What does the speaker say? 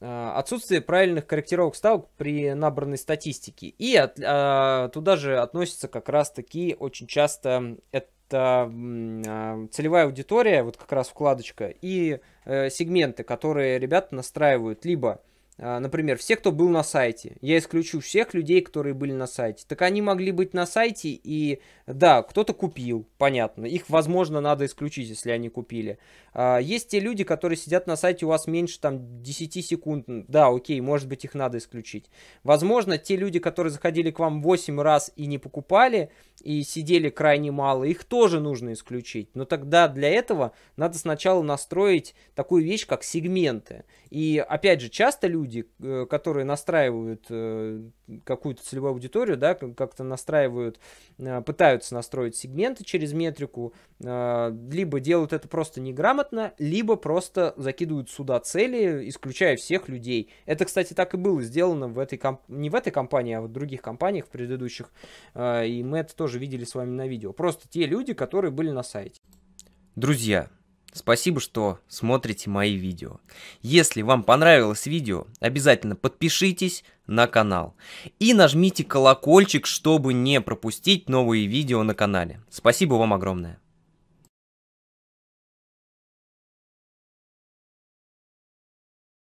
Э, отсутствие правильных корректировок ставок при набранной статистике. И от, а, туда же относится как раз-таки очень часто это э, целевая аудитория, вот как раз вкладочка, и э, сегменты, которые ребята настраивают либо а, например, все, кто был на сайте. Я исключу всех людей, которые были на сайте. Так они могли быть на сайте, и да, кто-то купил, понятно. Их, возможно, надо исключить, если они купили. А, есть те люди, которые сидят на сайте у вас меньше там 10 секунд. Да, окей, может быть, их надо исключить. Возможно, те люди, которые заходили к вам 8 раз и не покупали, и сидели крайне мало, их тоже нужно исключить. Но тогда для этого надо сначала настроить такую вещь, как сегменты. И опять же, часто люди люди, э, которые настраивают э, какую-то целевую аудиторию, да, как-то настраивают, э, пытаются настроить сегменты через метрику, либо делают это просто неграмотно, либо просто закидывают сюда цели, исключая всех людей. Это, кстати, так и было сделано в этой комп... не в этой компании, а в других компаниях в предыдущих, и мы это тоже видели с вами на видео. Просто те люди, которые были на сайте. Друзья, Спасибо, что смотрите мои видео. Если вам понравилось видео, обязательно подпишитесь на канал и нажмите колокольчик, чтобы не пропустить новые видео на канале. Спасибо вам огромное.